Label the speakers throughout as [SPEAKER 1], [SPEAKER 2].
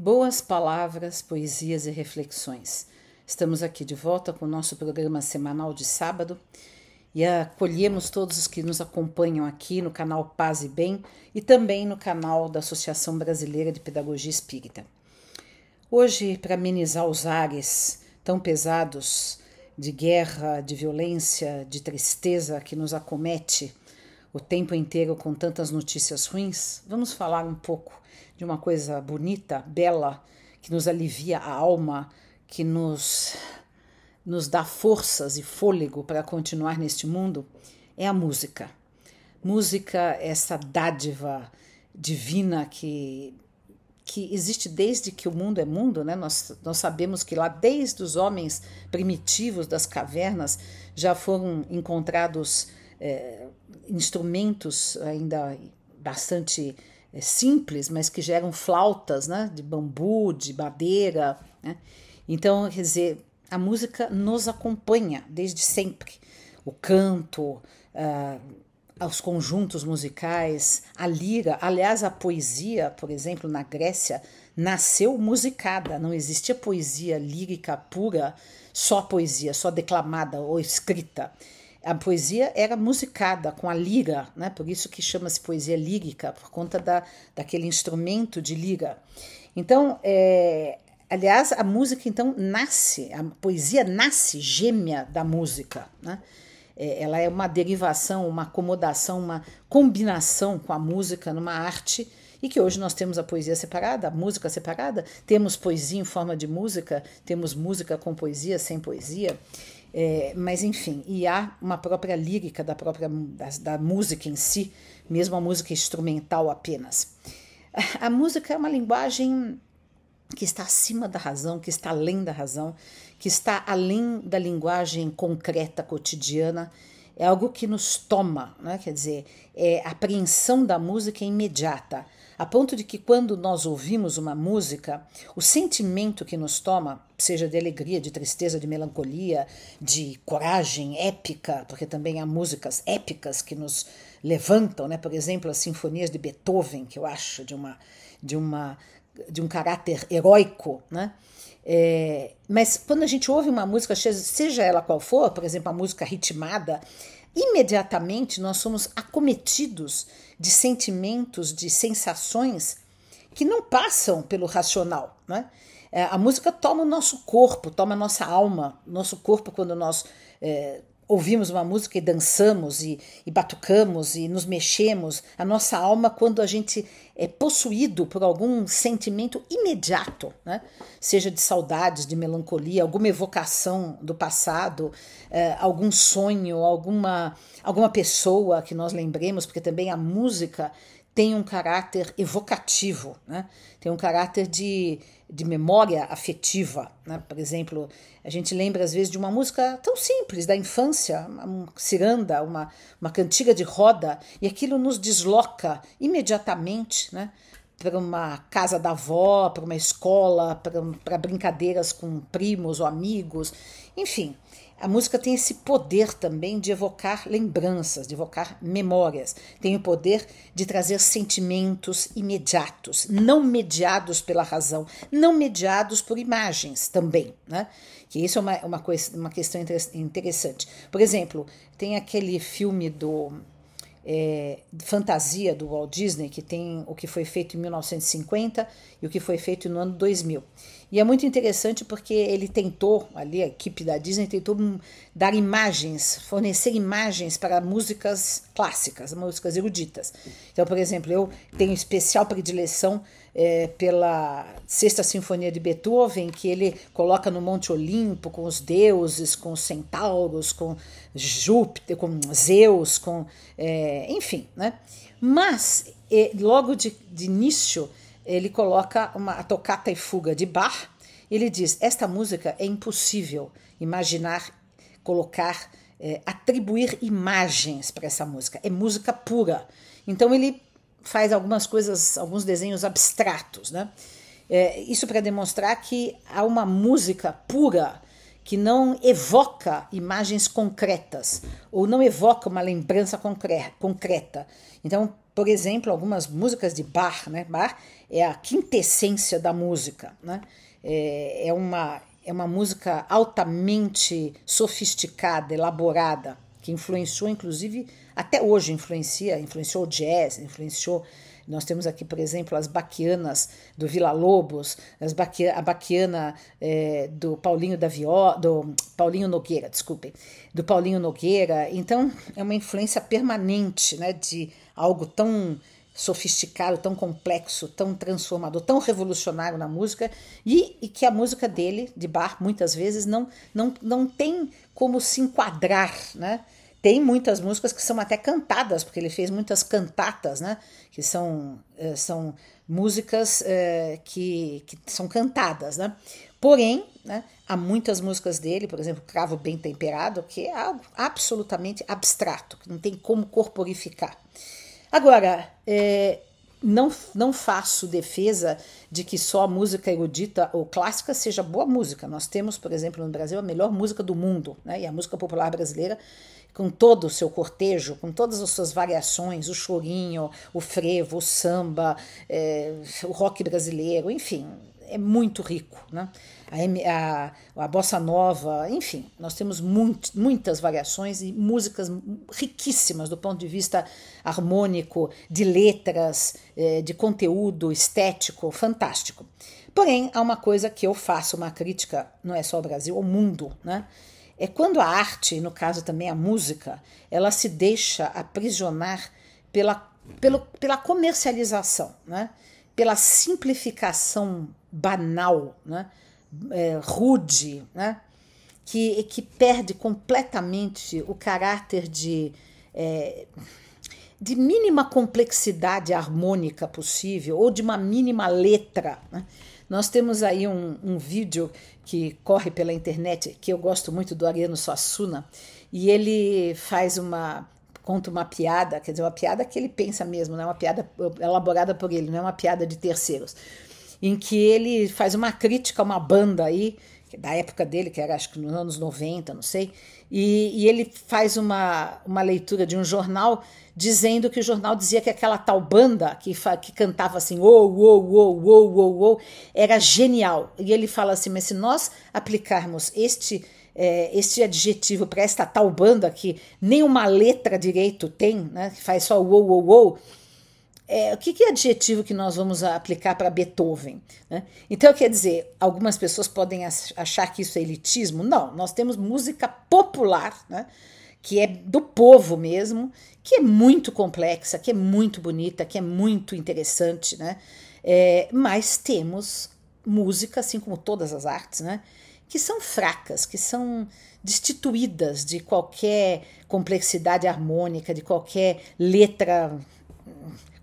[SPEAKER 1] Boas palavras, poesias e reflexões. Estamos aqui de volta com o nosso programa semanal de sábado e acolhemos todos os que nos acompanham aqui no canal Paz e Bem e também no canal da Associação Brasileira de Pedagogia Espírita. Hoje, para amenizar os ares tão pesados de guerra, de violência, de tristeza que nos acomete o tempo inteiro com tantas notícias ruins, vamos falar um pouco de uma coisa bonita, bela, que nos alivia a alma, que nos, nos dá forças e fôlego para continuar neste mundo, é a música. Música, é essa dádiva divina que que existe desde que o mundo é mundo, né? Nós, nós sabemos que lá desde os homens primitivos das cavernas já foram encontrados é, instrumentos ainda bastante é simples, mas que geram flautas né, de bambu, de madeira. Né? Então, quer dizer, a música nos acompanha desde sempre. O canto, ah, os conjuntos musicais, a lira. Aliás, a poesia, por exemplo, na Grécia, nasceu musicada. Não existia poesia lírica pura, só poesia, só declamada ou escrita a poesia era musicada com a lira, né? por isso que chama-se poesia lírica, por conta da, daquele instrumento de lira. Então, é, aliás, a música então nasce, a poesia nasce gêmea da música. Né? É, ela é uma derivação, uma acomodação, uma combinação com a música numa arte e que hoje nós temos a poesia separada, a música separada, temos poesia em forma de música, temos música com poesia, sem poesia. É, mas enfim, e há uma própria lírica da própria da, da música em si, mesmo a música instrumental apenas. A, música é uma linguagem que está acima da razão, que está além da razão, que está além da linguagem concreta cotidiana. É algo que nos toma, né? quer dizer, é, a apreensão da música é imediata a ponto de que quando nós ouvimos uma música, o sentimento que nos toma, seja de alegria, de tristeza, de melancolia, de coragem épica, porque também há músicas épicas que nos levantam, né? Por exemplo, as sinfonias de Beethoven, que eu acho de uma de uma de um caráter heróico, né? É, mas quando a gente ouve uma música, seja ela qual for, por exemplo, a música ritmada, imediatamente nós somos acometidos de sentimentos, de sensações que não passam pelo racional. Né? É, a música toma o nosso corpo, toma a nossa alma, nosso corpo quando nós é, ouvimos uma música e dançamos e, e batucamos e nos mexemos, a nossa alma quando a gente é, possuído por algum sentimento imediato, né? seja de saudades, de melancolia, alguma evocação do passado, é, algum sonho, alguma, alguma pessoa que nós lembremos, porque também a música tem um caráter evocativo, né? tem um caráter de, de memória afetiva. Né? Por exemplo, a gente lembra às vezes de uma música tão simples da infância, uma ciranda, uma, uma cantiga de roda, e aquilo nos desloca imediatamente né? para uma casa da avó, para uma escola, para brincadeiras com primos ou amigos, enfim. A música tem esse poder também de evocar lembranças, de evocar memórias. Tem o poder de trazer sentimentos imediatos, não mediados pela razão, não mediados por imagens também, né? Que isso é uma, uma, coisa, uma questão interessante. Por exemplo, tem aquele filme do é, fantasia do Walt Disney, que tem o que foi feito em 1950 e o que foi feito no ano 2000. E é muito interessante porque ele tentou, ali a equipe da Disney tentou dar imagens, fornecer imagens para músicas clássicas, músicas eruditas. Então, por exemplo, eu tenho especial predileção é, pela Sexta Sinfonia de Beethoven, que ele coloca no Monte Olimpo com os deuses, com os centauros, com Júpiter, com Zeus, com. É, enfim, né? Mas, é, logo de, de início, ele coloca uma a tocata e fuga de Bach. Ele diz: Esta música é impossível imaginar, colocar, é, atribuir imagens para essa música. É música pura. Então, ele faz algumas coisas, alguns desenhos abstratos, né? É, isso para demonstrar que há uma música pura que não evoca imagens concretas ou não evoca uma lembrança concreta. Então, por exemplo, algumas músicas de Bach, né? Bach é a quintessência da música, né? É, é uma é uma música altamente sofisticada, elaborada, que influenciou inclusive até hoje influencia, influenciou o jazz, influenciou. Nós temos aqui, por exemplo, as baquianas do Vila Lobos, as baque a baquiana é, do Paulinho da Viola, do Paulinho Nogueira, desculpe do Paulinho Nogueira. Então, é uma influência permanente né, de algo tão sofisticado, tão complexo, tão transformador, tão revolucionário na música e, e, que a música dele, de bar muitas vezes não, não, não tem como se enquadrar, né? Tem muitas músicas que são até cantadas, porque ele fez muitas cantatas, né? Que são, eh, são músicas é, que, que são cantadas, né? Porém, né, há muitas músicas dele, por exemplo, Cravo Bem Temperado, que é algo absolutamente abstrato, que não tem como corporificar. Agora, é, não, não faço defesa de que só a música erudita ou clássica seja boa música. Nós temos, por exemplo, no Brasil, a melhor música do mundo, né? e a música popular brasileira com todo o seu cortejo, com todas as suas variações, o chorinho, o frevo, o samba, é, o rock brasileiro, enfim, é muito rico, né? A, a, a bossa nova, enfim, nós temos muito, muitas variações e músicas riquíssimas do ponto de vista harmônico, de letras, é, de conteúdo estético, fantástico. Porém, há uma coisa que eu faço uma crítica, não é só ao Brasil, ao mundo, né? É quando a arte, no caso também a música, ela se deixa aprisionar pela, pelo, pela comercialização, né? pela simplificação banal, né? É, rude, né? Que, que perde completamente o caráter de, é, de mínima complexidade harmônica possível ou de uma mínima letra. Né? Nós temos aí um, um vídeo que corre pela internet, que eu gosto muito do Ariano Suassuna, e ele faz uma conta uma piada, quer dizer, uma piada que ele pensa mesmo, não é uma piada elaborada por ele, não é uma piada de terceiros, em que ele faz uma crítica a uma banda aí da época dele, que era acho que nos anos 90, não sei, e, e, ele faz uma, uma leitura de um jornal dizendo que o jornal dizia que aquela tal banda que, que cantava assim, ou, ou, ou, ou, ou, ou, era genial. E ele fala assim, mas se nós aplicarmos este eh, este adjetivo para esta tal banda que nem uma letra direito tem, né, que faz só uou, uou, uou, é, o que, que, é adjetivo que nós vamos aplicar para Beethoven? Né? Então, quer dizer, algumas pessoas podem achar que isso é elitismo. Não, nós temos música popular, né? que é do povo mesmo, que é muito complexa, que é muito bonita, que é muito interessante, né? É, mas temos música, assim como todas as artes, né? que são fracas, que são destituídas de qualquer complexidade harmônica, de qualquer letra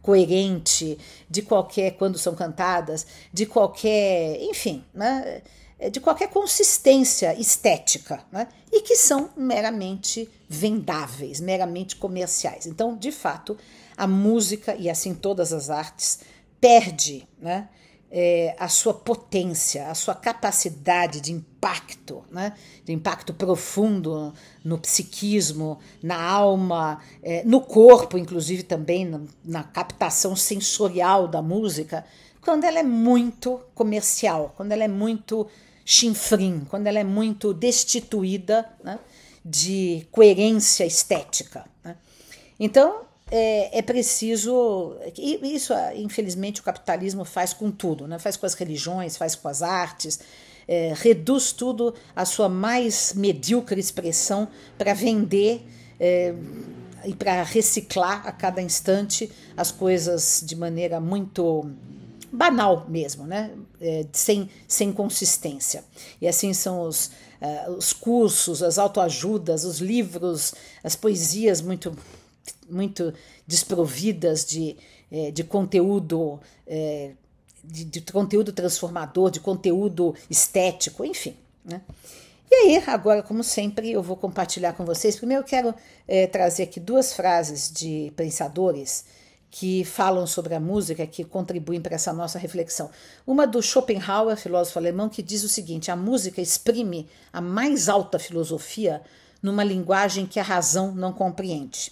[SPEAKER 1] coerente de qualquer, quando são cantadas, de qualquer, enfim, né? É, de qualquer consistência estética, né? e que são meramente vendáveis, meramente comerciais. Então, de fato, a música, e assim todas as artes, perde né? É, a sua potência, a sua capacidade de impacto, né? de impacto profundo no psiquismo, na alma, é, no corpo, inclusive também na, na captação sensorial da música, quando ela é muito comercial, quando ela é muito chinfrim, quando ela é muito destituída né? de coerência estética. Né? Então, é, é, preciso. Isso, infelizmente, o capitalismo faz com tudo, né? faz com as religiões, faz com as artes, é, reduz tudo à sua mais medíocre expressão para vender é, e para reciclar a cada instante as coisas de maneira muito banal mesmo, né? É, sem, sem consistência. E assim são os, uh, os cursos, as autoajudas, os livros, as poesias muito, muito desprovidas de, é, de conteúdo é, de, de conteúdo transformador, de conteúdo estético, enfim. Né? E aí, agora, como sempre, eu vou compartilhar com vocês. Primeiro, eu quero é, trazer aqui duas frases de pensadores que falam sobre a música, que contribuem para essa nossa reflexão. Uma do Schopenhauer, filósofo alemão, que diz o seguinte: a música exprime a mais alta filosofia numa linguagem que a razão não compreende.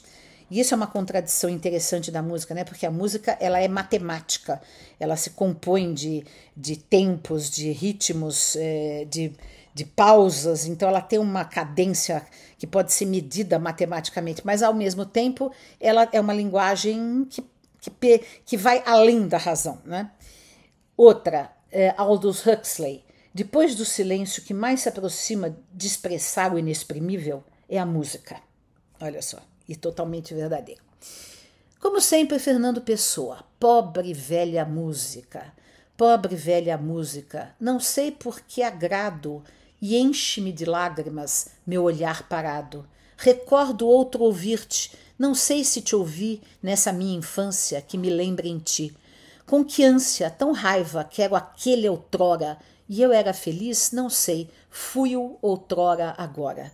[SPEAKER 1] E isso é uma contradição interessante da música, né? Porque a música ela é matemática, ela se compõe de, de tempos, de ritmos, é, de, de pausas, então ela tem uma cadência que pode ser medida matematicamente, mas ao mesmo tempo ela é uma linguagem que, que, que vai além da razão. Né? Outra, é Aldous Huxley. Depois do silêncio, que mais se aproxima de expressar o inexprimível é a música. Olha só e totalmente verdadeiro. Como sempre, Fernando Pessoa, pobre velha música, pobre velha música, não sei por que agrado e enche-me de lágrimas meu olhar parado. Recordo outro ouvir-te, não sei se te ouvi nessa minha infância que me lembra em ti. Com que ânsia, tão raiva, quero aquele outrora, e eu era feliz, não sei, fui-o outrora agora.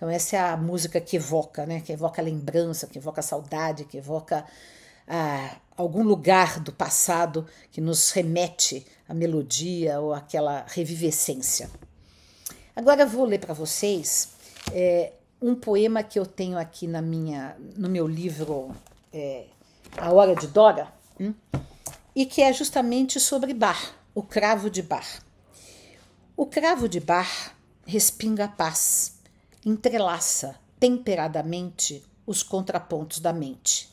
[SPEAKER 1] Então essa é a música que evoca, né? Que evoca lembrança, que evoca saudade, que evoca ah, algum lugar do passado que nos remete à melodia ou àquela revivescência. Agora vou ler para vocês é, um poema que eu tenho aqui na minha, no meu livro é, A Hora de Dora, hein? Hum? e que é justamente sobre Bar, o cravo de Bar. O cravo de Bar respinga a paz entrelaça temperadamente os contrapontos da mente.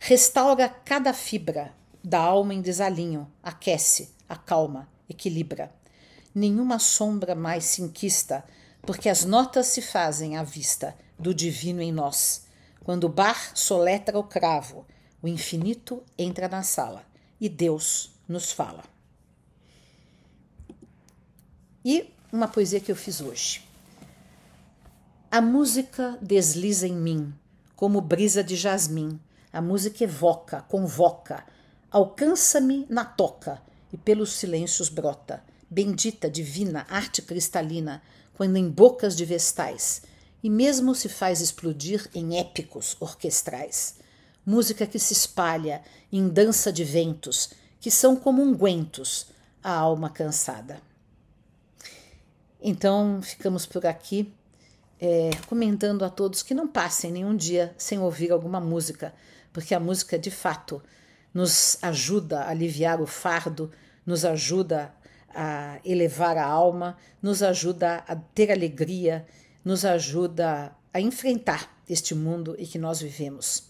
[SPEAKER 1] Restaura cada fibra da alma em desalinho, aquece, acalma, equilibra. Nenhuma sombra mais se inquista, porque as notas se fazem à vista do divino em nós. Quando o bar soletra o cravo, o infinito entra na sala e Deus nos fala. E uma poesia que eu fiz hoje. A música desliza em mim, como brisa de jasmim. A música evoca, convoca, alcança-me na toca e pelos silêncios brota. Bendita, divina, arte cristalina, quando em bocas de vestais, e mesmo se faz explodir em épicos orquestrais. Música que se espalha em dança de ventos, que são como ungüentos à alma cansada. Então ficamos por aqui é, comentando a todos que não passem nenhum dia sem ouvir alguma música, porque a música de fato nos ajuda a aliviar o fardo, nos ajuda a elevar a alma, nos ajuda a ter alegria, nos ajuda a enfrentar este mundo em que nós vivemos.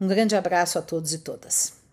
[SPEAKER 1] Um grande abraço a todos e todas.